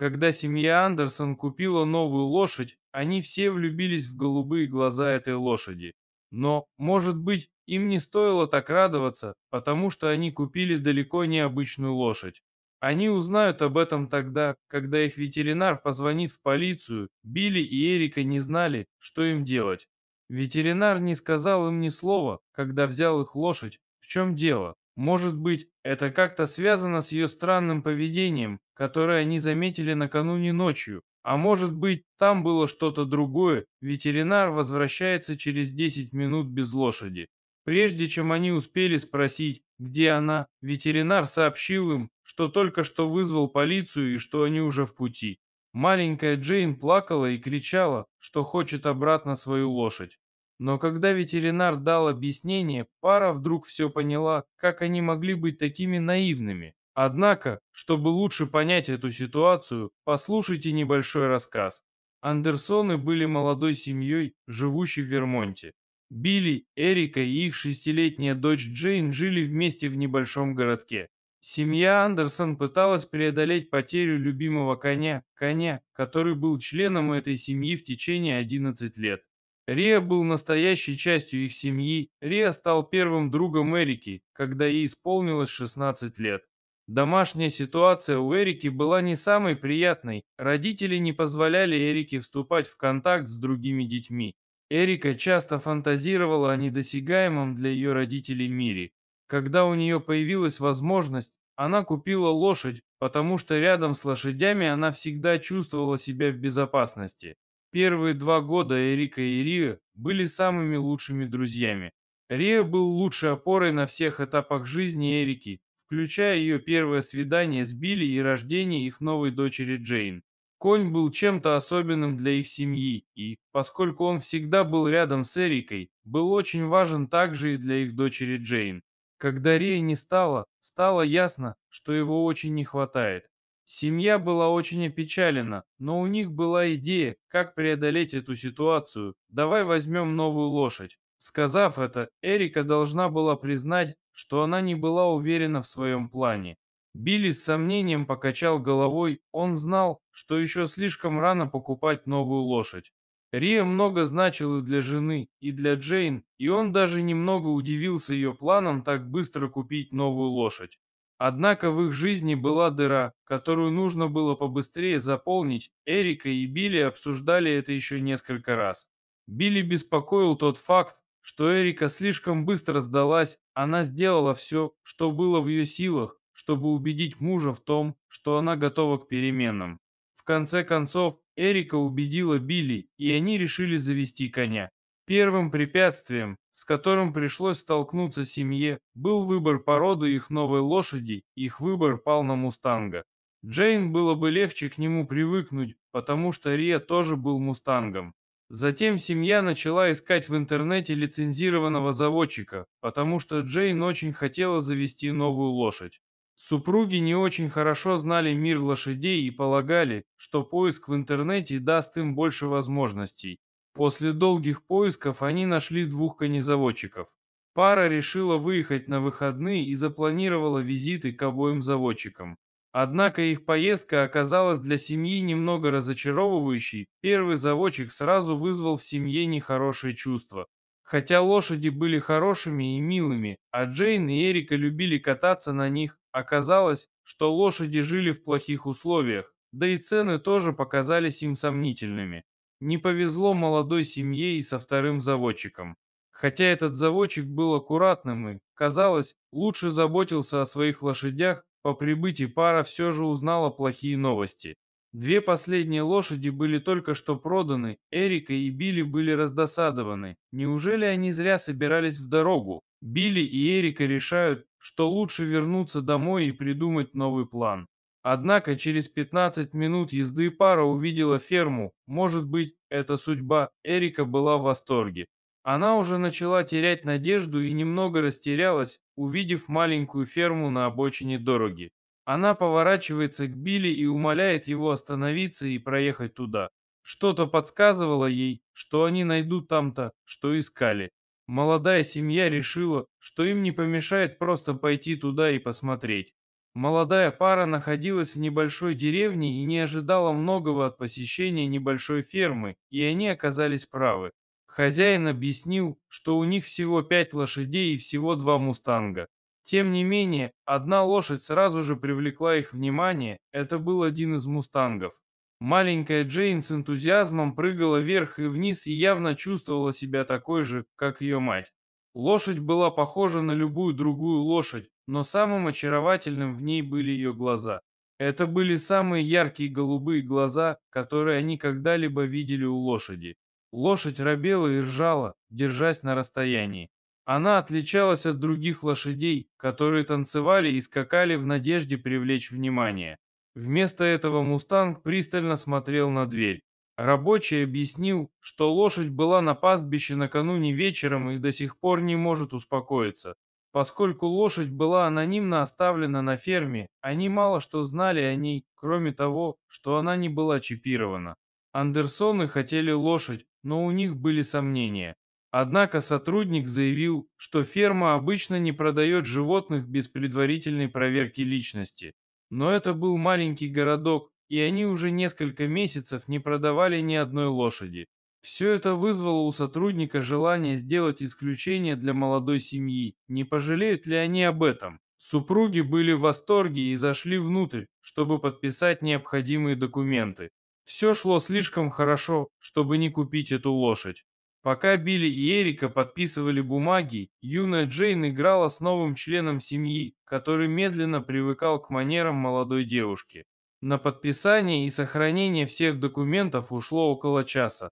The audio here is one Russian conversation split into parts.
Когда семья Андерсон купила новую лошадь, они все влюбились в голубые глаза этой лошади. Но, может быть, им не стоило так радоваться, потому что они купили далеко не обычную лошадь. Они узнают об этом тогда, когда их ветеринар позвонит в полицию. Билли и Эрика не знали, что им делать. Ветеринар не сказал им ни слова, когда взял их лошадь. В чем дело? Может быть, это как-то связано с ее странным поведением, которое они заметили накануне ночью. А может быть, там было что-то другое, ветеринар возвращается через 10 минут без лошади. Прежде чем они успели спросить, где она, ветеринар сообщил им, что только что вызвал полицию и что они уже в пути. Маленькая Джейн плакала и кричала, что хочет обратно свою лошадь. Но когда ветеринар дал объяснение, пара вдруг все поняла, как они могли быть такими наивными. Однако, чтобы лучше понять эту ситуацию, послушайте небольшой рассказ. Андерсоны были молодой семьей, живущей в Вермонте. Билли, Эрика и их шестилетняя дочь Джейн жили вместе в небольшом городке. Семья Андерсон пыталась преодолеть потерю любимого коня, коня, который был членом этой семьи в течение 11 лет. Риа был настоящей частью их семьи, Риа стал первым другом Эрики, когда ей исполнилось 16 лет. Домашняя ситуация у Эрики была не самой приятной, родители не позволяли Эрике вступать в контакт с другими детьми. Эрика часто фантазировала о недосягаемом для ее родителей мире. Когда у нее появилась возможность, она купила лошадь, потому что рядом с лошадями она всегда чувствовала себя в безопасности. Первые два года Эрика и Рио были самыми лучшими друзьями. Рио был лучшей опорой на всех этапах жизни Эрики, включая ее первое свидание с Билли и рождение их новой дочери Джейн. Конь был чем-то особенным для их семьи, и, поскольку он всегда был рядом с Эрикой, был очень важен также и для их дочери Джейн. Когда Рея не стало, стало ясно, что его очень не хватает. Семья была очень опечалена, но у них была идея, как преодолеть эту ситуацию. Давай возьмем новую лошадь. Сказав это, Эрика должна была признать, что она не была уверена в своем плане. Билли с сомнением покачал головой, он знал, что еще слишком рано покупать новую лошадь. Рия много значила для жены и для Джейн, и он даже немного удивился ее планом так быстро купить новую лошадь. Однако в их жизни была дыра, которую нужно было побыстрее заполнить. Эрика и Билли обсуждали это еще несколько раз. Билли беспокоил тот факт, что Эрика слишком быстро сдалась, она сделала все, что было в ее силах, чтобы убедить мужа в том, что она готова к переменам. В конце концов, Эрика убедила Билли, и они решили завести коня. Первым препятствием, с которым пришлось столкнуться семье, был выбор породы их новой лошади, их выбор пал на мустанга. Джейн было бы легче к нему привыкнуть, потому что Рия тоже был мустангом. Затем семья начала искать в интернете лицензированного заводчика, потому что Джейн очень хотела завести новую лошадь. Супруги не очень хорошо знали мир лошадей и полагали, что поиск в интернете даст им больше возможностей. После долгих поисков они нашли двух конезаводчиков. Пара решила выехать на выходные и запланировала визиты к обоим заводчикам. Однако их поездка оказалась для семьи немного разочаровывающей. Первый заводчик сразу вызвал в семье нехорошие чувства. Хотя лошади были хорошими и милыми, а Джейн и Эрика любили кататься на них, оказалось, что лошади жили в плохих условиях, да и цены тоже показались им сомнительными. Не повезло молодой семье и со вторым заводчиком. Хотя этот заводчик был аккуратным и, казалось, лучше заботился о своих лошадях, по прибытии пара все же узнала плохие новости. Две последние лошади были только что проданы, Эрика и Билли были раздосадованы. Неужели они зря собирались в дорогу? Билли и Эрика решают, что лучше вернуться домой и придумать новый план. Однако через 15 минут езды пара увидела ферму. Может быть, эта судьба. Эрика была в восторге. Она уже начала терять надежду и немного растерялась, увидев маленькую ферму на обочине дороги. Она поворачивается к Билли и умоляет его остановиться и проехать туда. Что-то подсказывало ей, что они найдут там-то, что искали. Молодая семья решила, что им не помешает просто пойти туда и посмотреть. Молодая пара находилась в небольшой деревне и не ожидала многого от посещения небольшой фермы, и они оказались правы. Хозяин объяснил, что у них всего пять лошадей и всего два мустанга. Тем не менее, одна лошадь сразу же привлекла их внимание, это был один из мустангов. Маленькая Джейн с энтузиазмом прыгала вверх и вниз и явно чувствовала себя такой же, как ее мать. Лошадь была похожа на любую другую лошадь, но самым очаровательным в ней были ее глаза. Это были самые яркие голубые глаза, которые они когда-либо видели у лошади. Лошадь робела и ржала, держась на расстоянии. Она отличалась от других лошадей, которые танцевали и скакали в надежде привлечь внимание. Вместо этого мустанг пристально смотрел на дверь. Рабочий объяснил, что лошадь была на пастбище накануне вечером и до сих пор не может успокоиться. Поскольку лошадь была анонимно оставлена на ферме, они мало что знали о ней, кроме того, что она не была чипирована. Андерсоны хотели лошадь, но у них были сомнения. Однако сотрудник заявил, что ферма обычно не продает животных без предварительной проверки личности. Но это был маленький городок, и они уже несколько месяцев не продавали ни одной лошади. Все это вызвало у сотрудника желание сделать исключение для молодой семьи. Не пожалеют ли они об этом? Супруги были в восторге и зашли внутрь, чтобы подписать необходимые документы. Все шло слишком хорошо, чтобы не купить эту лошадь. Пока Билли и Эрика подписывали бумаги, юная Джейн играла с новым членом семьи, который медленно привыкал к манерам молодой девушки. На подписание и сохранение всех документов ушло около часа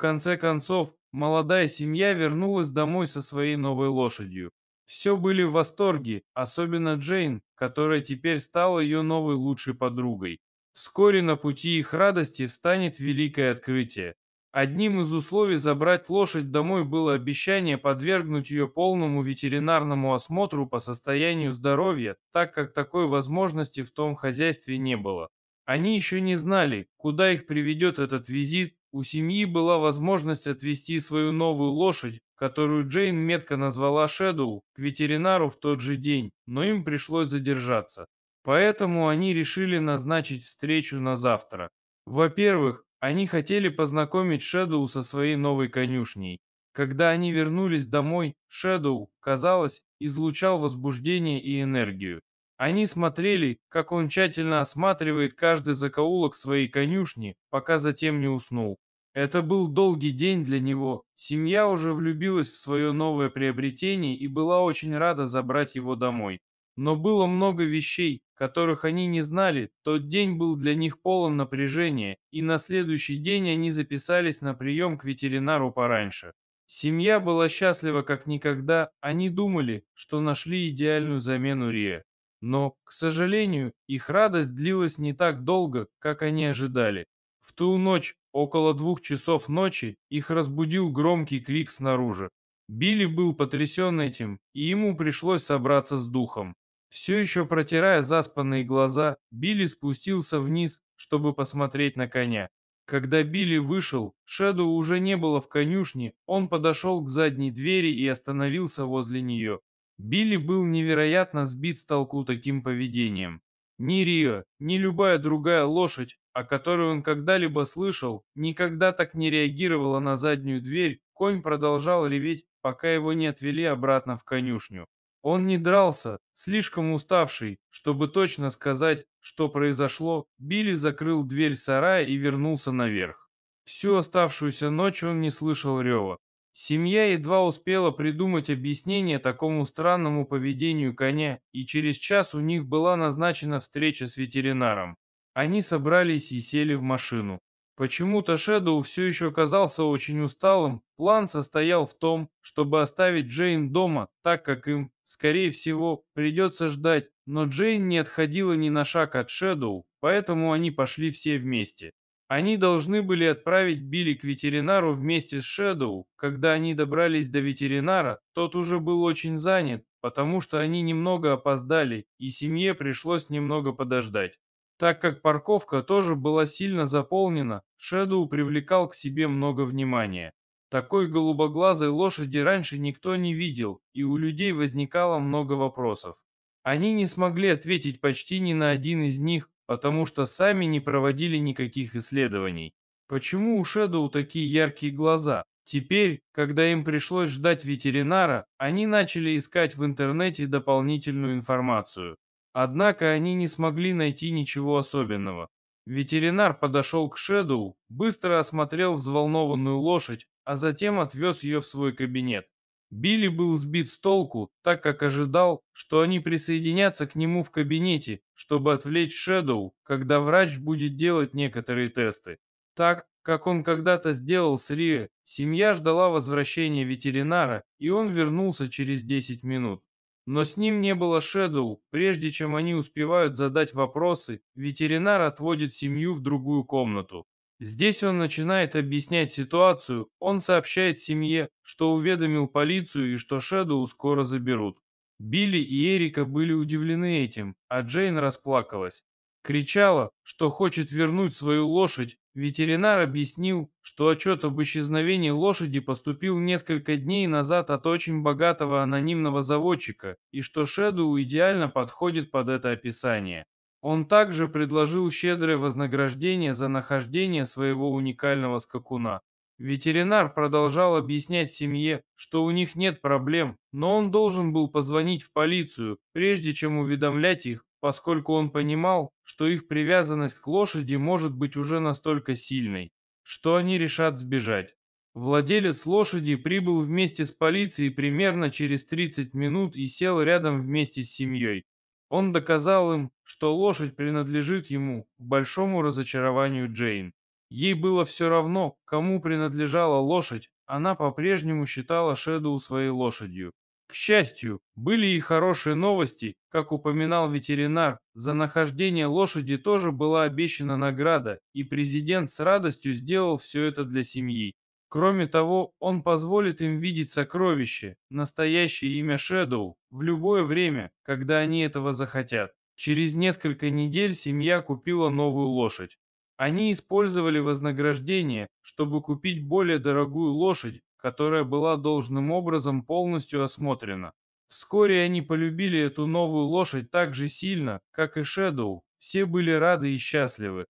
конце концов, молодая семья вернулась домой со своей новой лошадью. Все были в восторге, особенно Джейн, которая теперь стала ее новой лучшей подругой. Вскоре на пути их радости встанет великое открытие. Одним из условий забрать лошадь домой было обещание подвергнуть ее полному ветеринарному осмотру по состоянию здоровья, так как такой возможности в том хозяйстве не было. Они еще не знали, куда их приведет этот визит, у семьи была возможность отвезти свою новую лошадь, которую Джейн метко назвала Шэдоу, к ветеринару в тот же день, но им пришлось задержаться. Поэтому они решили назначить встречу на завтра. Во-первых, они хотели познакомить Шэдоу со своей новой конюшней. Когда они вернулись домой, Шэдоу, казалось, излучал возбуждение и энергию. Они смотрели, как он тщательно осматривает каждый закоулок своей конюшни, пока затем не уснул. Это был долгий день для него. Семья уже влюбилась в свое новое приобретение и была очень рада забрать его домой. Но было много вещей, которых они не знали, тот день был для них полон напряжения, и на следующий день они записались на прием к ветеринару пораньше. Семья была счастлива как никогда, они думали, что нашли идеальную замену Рия. Но, к сожалению, их радость длилась не так долго, как они ожидали. В ту ночь, около двух часов ночи, их разбудил громкий крик снаружи. Билли был потрясен этим, и ему пришлось собраться с духом. Все еще протирая заспанные глаза, Билли спустился вниз, чтобы посмотреть на коня. Когда Билли вышел, Шэду уже не было в конюшне, он подошел к задней двери и остановился возле нее. Билли был невероятно сбит с толку таким поведением. Ни Рио, ни любая другая лошадь, о которой он когда-либо слышал, никогда так не реагировала на заднюю дверь, конь продолжал реветь, пока его не отвели обратно в конюшню. Он не дрался, слишком уставший, чтобы точно сказать, что произошло, Билли закрыл дверь сарая и вернулся наверх. Всю оставшуюся ночь он не слышал рева, Семья едва успела придумать объяснение такому странному поведению коня, и через час у них была назначена встреча с ветеринаром. Они собрались и сели в машину. Почему-то Шэдоу все еще казался очень усталым. План состоял в том, чтобы оставить Джейн дома, так как им, скорее всего, придется ждать. Но Джейн не отходила ни на шаг от Шэдоу, поэтому они пошли все вместе. Они должны были отправить Билли к ветеринару вместе с Шэдоу. Когда они добрались до ветеринара, тот уже был очень занят, потому что они немного опоздали, и семье пришлось немного подождать. Так как парковка тоже была сильно заполнена, Шэдоу привлекал к себе много внимания. Такой голубоглазой лошади раньше никто не видел, и у людей возникало много вопросов. Они не смогли ответить почти ни на один из них, потому что сами не проводили никаких исследований. Почему у Шэдоу такие яркие глаза? Теперь, когда им пришлось ждать ветеринара, они начали искать в интернете дополнительную информацию. Однако они не смогли найти ничего особенного. Ветеринар подошел к Шэдоу, быстро осмотрел взволнованную лошадь, а затем отвез ее в свой кабинет. Билли был сбит с толку, так как ожидал, что они присоединятся к нему в кабинете, чтобы отвлечь Шэдоу, когда врач будет делать некоторые тесты. Так, как он когда-то сделал с Рио, семья ждала возвращения ветеринара, и он вернулся через 10 минут. Но с ним не было Шэдоу, прежде чем они успевают задать вопросы, ветеринар отводит семью в другую комнату. Здесь он начинает объяснять ситуацию, он сообщает семье, что уведомил полицию и что Шэдоу скоро заберут. Билли и Эрика были удивлены этим, а Джейн расплакалась. Кричала, что хочет вернуть свою лошадь, ветеринар объяснил, что отчет об исчезновении лошади поступил несколько дней назад от очень богатого анонимного заводчика и что Шэдоу идеально подходит под это описание. Он также предложил щедрое вознаграждение за нахождение своего уникального скакуна. Ветеринар продолжал объяснять семье, что у них нет проблем, но он должен был позвонить в полицию, прежде чем уведомлять их, поскольку он понимал, что их привязанность к лошади может быть уже настолько сильной, что они решат сбежать. Владелец лошади прибыл вместе с полицией примерно через 30 минут и сел рядом вместе с семьей. Он доказал им, что лошадь принадлежит ему, к большому разочарованию Джейн. Ей было все равно, кому принадлежала лошадь, она по-прежнему считала Шэдоу своей лошадью. К счастью, были и хорошие новости, как упоминал ветеринар, за нахождение лошади тоже была обещана награда, и президент с радостью сделал все это для семьи. Кроме того, он позволит им видеть сокровище, настоящее имя Шэдоу, в любое время, когда они этого захотят. Через несколько недель семья купила новую лошадь. Они использовали вознаграждение, чтобы купить более дорогую лошадь, которая была должным образом полностью осмотрена. Вскоре они полюбили эту новую лошадь так же сильно, как и Шэдоу. Все были рады и счастливы.